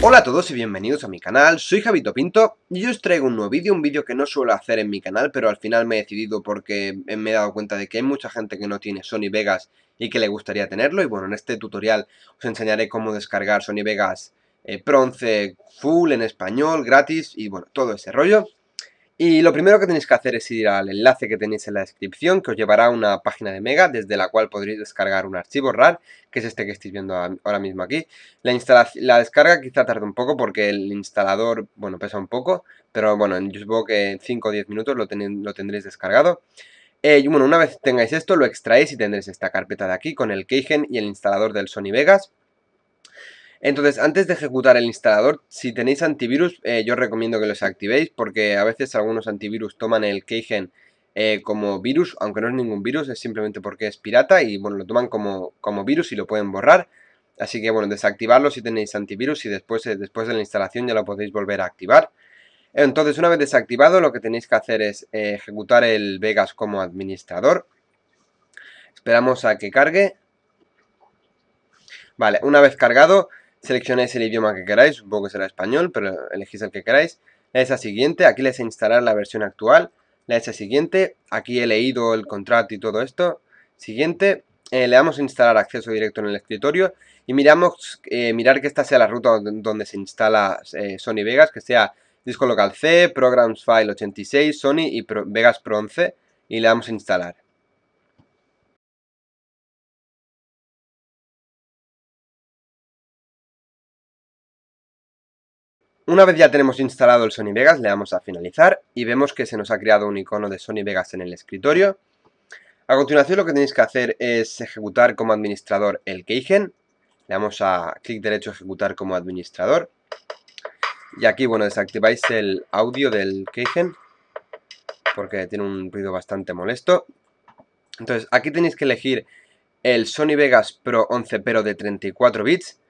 Hola a todos y bienvenidos a mi canal, soy Javito Pinto y os traigo un nuevo vídeo, un vídeo que no suelo hacer en mi canal, pero al final me he decidido porque me he dado cuenta de que hay mucha gente que no tiene Sony Vegas y que le gustaría tenerlo y bueno, en este tutorial os enseñaré cómo descargar Sony Vegas eh, Full en español, gratis y bueno, todo ese rollo. Y lo primero que tenéis que hacer es ir al enlace que tenéis en la descripción, que os llevará a una página de Mega, desde la cual podréis descargar un archivo RAR, que es este que estáis viendo ahora mismo aquí. La, descarga quizá tarde un poco porque el instalador, bueno, pesa un poco, pero bueno, yo supongo que en 5 o 10 minutos lo, tendréis descargado. Eh, y bueno, una vez tengáis esto, lo extraéis y tendréis esta carpeta de aquí con el Keygen y el instalador del Sony Vegas. Entonces, antes de ejecutar el instalador, si tenéis antivirus, eh, yo recomiendo que los activéis porque a veces algunos antivirus toman el Keygen eh, como virus, aunque no es ningún virus, es simplemente porque es pirata y bueno, lo toman como, como virus y lo pueden borrar. Así que bueno, desactivarlo si tenéis antivirus y después, eh, después de la instalación ya lo podéis volver a activar. Entonces, una vez desactivado, lo que tenéis que hacer es ejecutar el Vegas como administrador. Esperamos a que cargue. Vale, una vez cargado, seleccionáis el idioma que queráis, supongo que será español, pero elegís el que queráis, le dais siguiente, aquí les instalar la versión actual, La dais a siguiente, aquí he leído el contrato y todo esto, siguiente, eh, le damos a instalar acceso directo en el escritorio y miramos, eh, mirar que esta sea la ruta donde se instala eh, Sony Vegas, que sea disco local C, Programs File 86, Sony y Vegas Pro 11 y le damos a instalar. Una vez ya tenemos instalado el Sony Vegas, le damos a finalizar y vemos que se nos ha creado un icono de Sony Vegas en el escritorio. A continuación lo que tenéis que hacer es ejecutar como administrador el Keygen. Le damos a clic derecho ejecutar como administrador. Y aquí, bueno, desactiváis el audio del Keygen porque tiene un ruido bastante molesto. Entonces, aquí tenéis que elegir el Sony Vegas Pro 11 Pero de 34 bits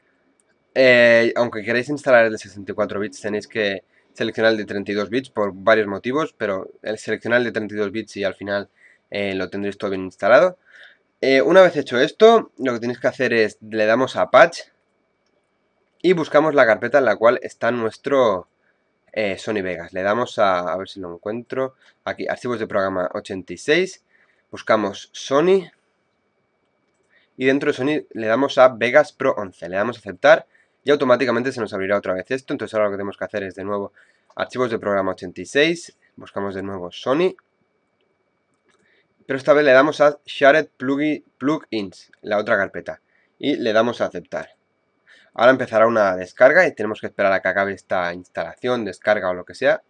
eh, aunque queráis instalar el de 64 bits, tenéis que seleccionar el de 32 bits por varios motivos, pero el seleccionar el de 32 bits y al final eh, lo tendréis todo bien instalado. Eh, una vez hecho esto, lo que tenéis que hacer es, le damos a Patch y buscamos la carpeta en la cual está nuestro Sony Vegas. Le damos a, a ver si lo encuentro, aquí, archivos de programa 86, buscamos Sony y dentro de Sony le damos a Vegas Pro 11, le damos a aceptar y automáticamente se nos abrirá otra vez esto. Entonces ahora lo que tenemos que hacer es de nuevo archivos de programa 86, buscamos de nuevo Sony, pero esta vez le damos a Shared Plugins, la otra carpeta, y le damos a aceptar. Ahora empezará una descarga y tenemos que esperar a que acabe esta instalación, descarga o lo que sea.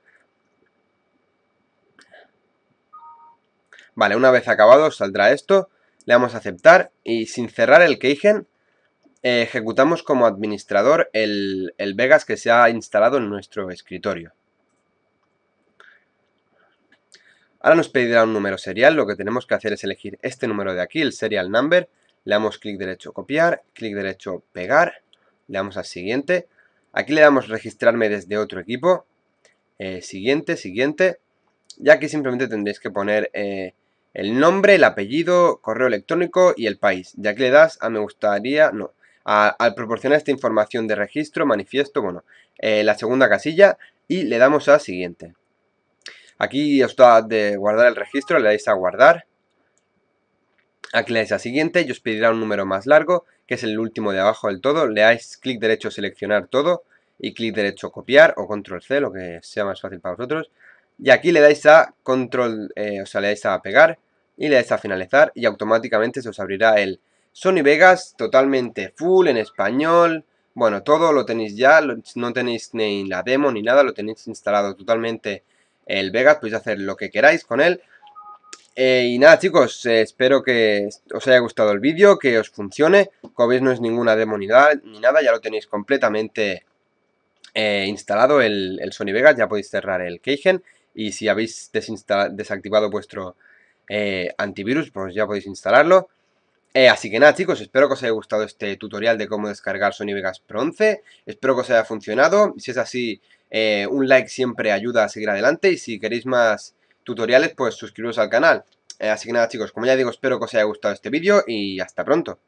Vale, una vez acabado saldrá esto, le damos a aceptar y sin cerrar el Keygen eh, ejecutamos como administrador el, Vegas que se ha instalado en nuestro escritorio. Ahora nos pedirá un número serial, lo que tenemos que hacer es elegir este número de aquí, el serial number, le damos clic derecho copiar, clic derecho pegar, le damos al siguiente, aquí le damos registrarme desde otro equipo, eh, siguiente, siguiente, y aquí simplemente tendréis que poner eh, el nombre, el apellido, correo electrónico y el país, ya que le das a me gustaría, no, al proporcionar esta información de registro, manifiesto, bueno, eh, la segunda casilla y le damos a siguiente. Aquí da de guardar el registro, le dais a guardar. Aquí le dais a siguiente y os pedirá un número más largo, que es el último de abajo del todo. Le dais clic derecho seleccionar todo y clic derecho copiar o control C, lo que sea más fácil para vosotros. Y aquí le dais a control, eh, o sea, le dais a pegar y le dais a finalizar y automáticamente se os abrirá el Sony Vegas totalmente full en español. Bueno, todo lo tenéis ya, no tenéis ni la demo ni nada, lo tenéis instalado totalmente el Vegas, podéis hacer lo que queráis con él. Eh, y nada chicos, eh, espero que os haya gustado el vídeo, que os funcione. Como veis no es ninguna demo ni, nada, ya lo tenéis completamente eh, instalado el, el, Sony Vegas, ya podéis cerrar el Keygen. Y si habéis desactivado vuestro antivirus, pues ya podéis instalarlo. Eh, así que nada chicos, espero que os haya gustado este tutorial de cómo descargar Sony Vegas Pro 11, espero que os haya funcionado, si es así eh, un like siempre ayuda a seguir adelante y si queréis más tutoriales pues suscribiros al canal. Eh, así que nada chicos, como ya digo espero que os haya gustado este vídeo y hasta pronto.